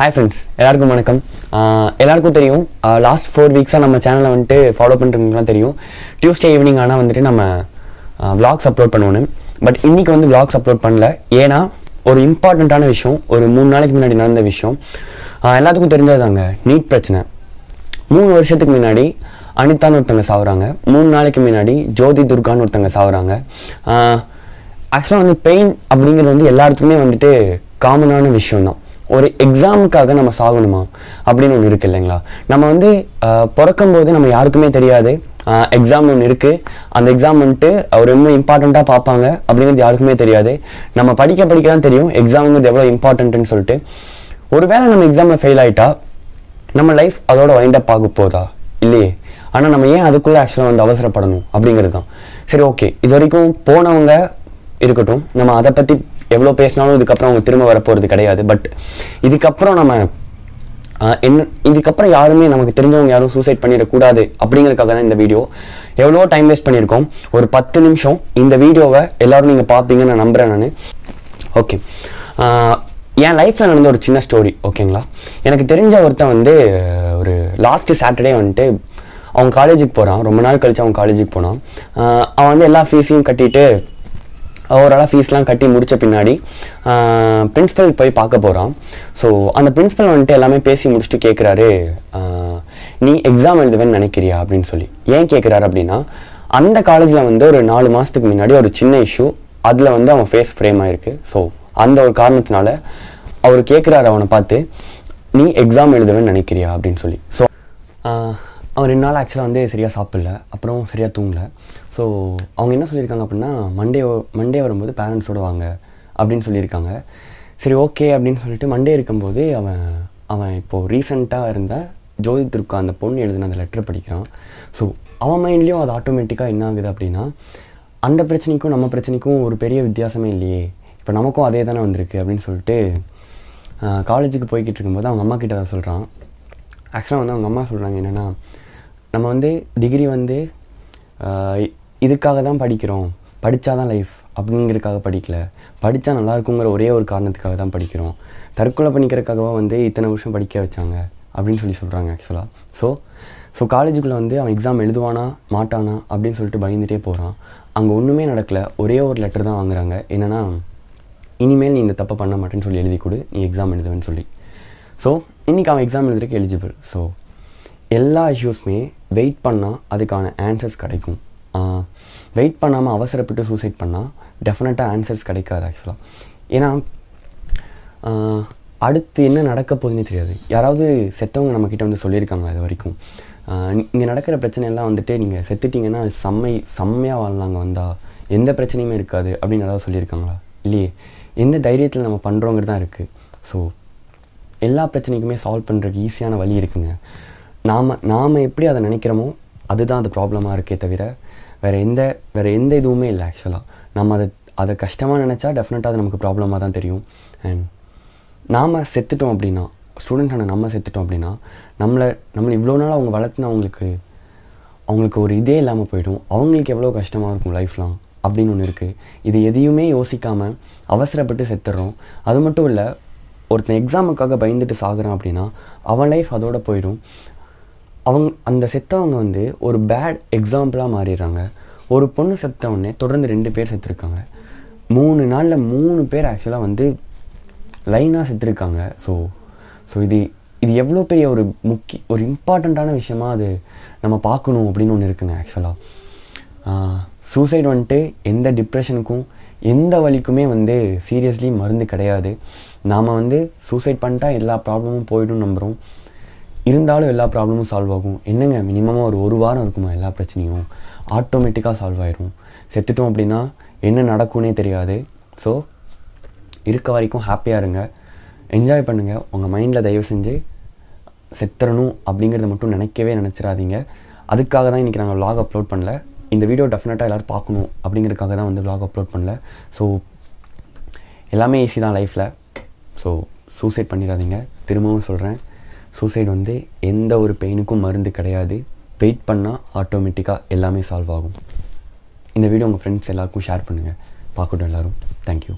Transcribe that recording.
hi friends எல்லாருக்கும் வணக்கம் எல்லாருக்கும் தெரியும் லாஸ்ட் ஃபோர் வீக்ஸாக நம்ம சேனலை வந்துட்டு ஃபாலோ பண்ணுறவங்களுக்குலாம் தெரியும் டியூஸ்டே ஈவினிங் ஆனால் வந்துட்டு நம்ம விளாக்ஸ் அப்லோட் பண்ணுவோன்னு பட் இன்றைக்கி வந்து விளாக்ஸ் அப்லோட் பண்ணல ஏன்னா ஒரு இம்பார்ட்டண்ட்டான விஷயம் ஒரு மூணு நாளைக்கு முன்னாடி நடந்த விஷயம் எல்லாத்துக்கும் தெரிஞ்சது தாங்க நீட் பிரச்சனை மூணு வருஷத்துக்கு முன்னாடி அனிதான்னு ஒருத்தங்க சாகுறாங்க மூணு நாளைக்கு முன்னாடி ஜோதி துர்கான்னு ஒருத்தங்க சாகுறாங்க ஆக்சுவலாக வந்து பெயின் அப்படிங்கிறது வந்து எல்லாருக்குமே வந்துட்டு காமனான விஷயம்தான் ஒரு எக்ஸாமுக்காக நம்ம சாகணுமா அப்படின்னு ஒன்று இருக்குது இல்லைங்களா நம்ம வந்து பிறக்கும் போது நம்ம யாருக்குமே தெரியாது எக்ஸாம் ஒன்று இருக்குது அந்த எக்ஸாம் வந்துட்டு அவர் ரொம்ப இம்பார்ட்டண்ட்டாக பார்ப்பாங்க அப்படிங்கிறது யாருக்குமே தெரியாது நம்ம படிக்க படிக்க தான் தெரியும் எக்ஸாம்ங்கிறது எவ்வளோ இம்பார்ட்டன்ட்டுன்னு சொல்லிட்டு ஒருவேளை நம்ம எக்ஸாமில் ஃபெயில் ஆகிட்டா நம்ம லைஃப் அதோட வைண்டப் ஆக போதா இல்லையே ஆனால் நம்ம ஏன் அதுக்குள்ளே ஆக்சுவலாக வந்து அவசரப்படணும் அப்படிங்கிறது தான் சரி ஓகே இது வரைக்கும் போனவங்க இருக்கட்டும் நம்ம அதை பற்றி எவ்வளோ பேசினாலும் இதுக்கப்புறம் அவங்க திரும்ப வரப்போகிறது கிடையாது பட் இதுக்கப்புறம் நம்ம என்ன இதுக்கப்புறம் யாருமே நமக்கு தெரிஞ்சவங்க யாரும் சூசைட் பண்ணிடக்கூடாது அப்படிங்கிறதுக்காக தான் இந்த வீடியோ எவ்வளோ டைம் வேஸ்ட் பண்ணியிருக்கோம் ஒரு பத்து நிமிஷம் இந்த வீடியோவை எல்லோரும் நீங்கள் பார்ப்பீங்கன்னு நான் நம்புகிறேன் நான் ஓகே என் லைஃப்பில் நடந்த ஒரு சின்ன ஸ்டோரி ஓகேங்களா எனக்கு தெரிஞ்ச ஒருத்தன் வந்து ஒரு லாஸ்ட்டு சாட்டர்டே வந்துட்டு அவன் காலேஜுக்கு போகிறான் ரொம்ப நாள் கழித்து அவன் காலேஜுக்கு போனான் அவன் வந்து எல்லா ஃபீஸையும் கட்டிட்டு ஓவராலாக ஃபீஸ்லாம் கட்டி முடித்த பின்னாடி பிரின்ஸிபல் போய் பார்க்க போகிறான் ஸோ அந்த பிரின்ஸிபல் வந்துட்டு எல்லாமே பேசி முடிச்சுட்டு கேட்குறாரு நீ எக்ஸாம் எழுதுவேன்னு நினைக்கிறியா அப்படின்னு சொல்லி ஏன் கேட்குறாரு அப்படின்னா அந்த காலேஜில் வந்து ஒரு நாலு மாதத்துக்கு முன்னாடி ஒரு சின்ன இஷ்யூ அதில் வந்து அவன் ஃபேஸ் ஃப்ரேம் ஆகிருக்கு ஸோ அந்த ஒரு காரணத்தினால அவர் கேட்குறாரு அவனை பார்த்து நீ எக்ஸாம் எழுதுவேன்னு நினைக்கிறியா அப்படின்னு சொல்லி ஸோ அவன் ரெண்டு நாள் ஆக்சுவலாக வந்து சரியாக சாப்பிடல அப்புறம் சரியாக தூங்கலை ஸோ அவங்க என்ன சொல்லியிருக்காங்க அப்படின்னா மண்டே மண்டே வரும்போது பேரண்ட்ஸோடு வாங்க அப்படின்னு சொல்லியிருக்காங்க சரி ஓகே அப்படின்னு சொல்லிட்டு மண்டே இருக்கும்போது அவன் அவன் இப்போது ரீசெண்டாக இருந்த ஜோதி இருக்கா அந்த பொண்ணு எழுதின அந்த லெட்டர் படிக்கிறான் ஸோ அவன் மைண்ட்லேயும் அது ஆட்டோமேட்டிக்காக என்ன ஆகுது அப்படின்னா அந்த பிரச்சனைக்கும் நம்ம பிரச்சனைக்கும் ஒரு பெரிய வித்தியாசமே இல்லையே இப்போ நமக்கும் அதே தானே வந்திருக்கு அப்படின்னு சொல்லிட்டு காலேஜுக்கு போய்கிட்டு இருக்கும்போது அவங்க அம்மா கிட்ட தான் சொல்கிறான் ஆக்சுவலாக வந்து அவங்க அம்மா சொல்கிறாங்க என்னென்னா நம்ம வந்து டிகிரி வந்து இதுக்காக தான் படிக்கிறோம் படித்தா தான் லைஃப் அப்படிங்கிறதுக்காக படிக்கல படித்தா நல்லா இருக்குங்கிற ஒரே ஒரு காரணத்துக்காக தான் படிக்கிறோம் தற்கொலை பண்ணிக்கிறதுக்காகவா வந்து இத்தனை வருஷம் படிக்க வச்சாங்க அப்படின்னு சொல்லி சொல்கிறாங்க ஆக்சுவலாக ஸோ ஸோ காலேஜுக்குள்ளே வந்து அவன் எக்ஸாம் எழுதுவானா மாட்டானா அப்படின்னு சொல்லிட்டு பயந்துகிட்டே போகிறான் அங்கே ஒன்றுமே நடக்கலை ஒரே ஒரு லெட்டர் தான் வாங்குறாங்க என்னென்னா இனிமேல் நீ இந்த தப்பை பண்ண மாட்டேன்னு சொல்லி எழுதி கொடு நீ எக்ஸாம் எழுதுவேன்னு சொல்லி ஸோ இன்றைக்கி அவன் எக்ஸாம் எழுதுறதுக்கு எலிஜிபிள் ஸோ எல்லா இஷ்யூஸ்மே வெயிட் பண்ணால் அதுக்கான ஆன்சர்ஸ் கிடைக்கும் வெயிட் பண்ணாமல் அவசரப்பட்டு சூசைட் பண்ணால் டெஃபினட்டாக ஆன்சர்ஸ் கிடைக்காது ஆக்சுவலாக ஏன்னா அடுத்து என்ன நடக்க போகுதுன்னு தெரியாது யாராவது செத்தவங்க நம்மக்கிட்ட வந்து சொல்லியிருக்காங்க அது வரைக்கும் இங்கே நடக்கிற பிரச்சனையெல்லாம் வந்துட்டு நீங்கள் செத்துட்டிங்கன்னா செம்மை செம்மையாக வாழ்ந்தாங்க வந்தால் எந்த பிரச்சனையுமே இருக்காது அப்படின்னு ஏதாவது சொல்லியிருக்காங்களா இல்லையே எந்த தைரியத்தில் நம்ம பண்ணுறோங்கிறது தான் இருக்குது ஸோ எல்லா பிரச்சனைக்குமே சால்வ் பண்ணுறதுக்கு ஈஸியான வழி இருக்குங்க நாம் நாம் எப்படி அதை நினைக்கிறோமோ அதுதான் அது ப்ராப்ளமாக இருக்கே தவிர வேறு எந்த வேறு எந்த இதுவுமே இல்லை ஆக்சுவலாக நம்ம அதை அதை கஷ்டமாக நினச்சா டெஃபினட்டாக அது நமக்கு ப்ராப்ளமாக தான் தெரியும் அண்ட் நாம் செத்துட்டோம் அப்படின்னா ஸ்டூடெண்ட்டான நம்ம செத்துட்டோம் அப்படின்னா நம்மளை நம்மளை இவ்வளோ நாள் அவங்க வளர்த்துனா அவங்களுக்கு அவங்களுக்கு ஒரு இதே இல்லாமல் போயிடும் அவங்களுக்கு எவ்வளோ கஷ்டமாக இருக்கும் லைஃப்லாம் அப்படின்னு ஒன்று இருக்குது இது எதையுமே யோசிக்காமல் அவசரப்பட்டு செத்துடுறோம் அது மட்டும் இல்லை ஒருத்தன் எக்ஸாமுக்காக பயந்துட்டு சாகுறான் அப்படின்னா அவன் லைஃப் அதோட போயிடும் அவங்க அந்த செத்தவங்க வந்து ஒரு பேட் எக்ஸாம்பிளாக மாறிடுறாங்க ஒரு பொண்ணு செத்தவுடனே தொடர்ந்து ரெண்டு பேர் செத்துருக்காங்க மூணு நாளில் மூணு பேர் ஆக்சுவலாக வந்து லைனாக செத்துருக்காங்க ஸோ ஸோ இது இது எவ்வளோ பெரிய ஒரு முக்கிய ஒரு இம்பார்ட்டண்ட்டான விஷயமா அது நம்ம பார்க்கணும் அப்படின்னு ஒன்று இருக்குங்க ஆக்சுவலாக சூசைட் வந்துட்டு எந்த டிப்ரெஷனுக்கும் எந்த வழிக்குமே வந்து சீரியஸ்லி மருந்து கிடையாது நாம் வந்து சூசைட் பண்ணிட்டா எல்லா ப்ராப்ளமும் போய்டும் நம்புகிறோம் இருந்தாலும் எல்லா ப்ராப்ளமும் சால்வ் ஆகும் என்னங்க மினிமமாக ஒரு ஒரு வாரம் இருக்குமா எல்லா பிரச்சனையும் ஆட்டோமேட்டிக்காக சால்வ் ஆயிரும் செத்துட்டோம் அப்படின்னா என்ன நடக்கும்னே தெரியாது ஸோ இருக்க வரைக்கும் ஹாப்பியாக இருங்க என்ஜாய் பண்ணுங்கள் உங்கள் மைண்டில் தயவு செஞ்சு செத்துறணும் அப்படிங்கிறத மட்டும் நினைக்கவே நினச்சிடாதீங்க அதுக்காக தான் இன்றைக்கி நாங்கள் விலாக் அப்லோட் பண்ணல இந்த வீடியோ டெஃபினட்டாக எல்லோரும் பார்க்கணும் அப்படிங்கிறதுக்காக தான் வந்து விலாக் அப்லோட் பண்ணல ஸோ எல்லாமே ஈஸி தான் லைஃப்பில் ஸோ சூசைட் பண்ணிடாதீங்க திரும்பவும் சொல்கிறேன் சூசைட் வந்து எந்த ஒரு பெயினுக்கும் மருந்து கிடையாது வெயிட் பண்ணால் ஆட்டோமேட்டிக்காக எல்லாமே சால்வ் ஆகும் இந்த வீடியோ உங்கள் ஃப்ரெண்ட்ஸ் எல்லாருக்கும் ஷேர் பண்ணுங்கள் பார்க்கட்டும் எல்லோரும் தேங்க்யூ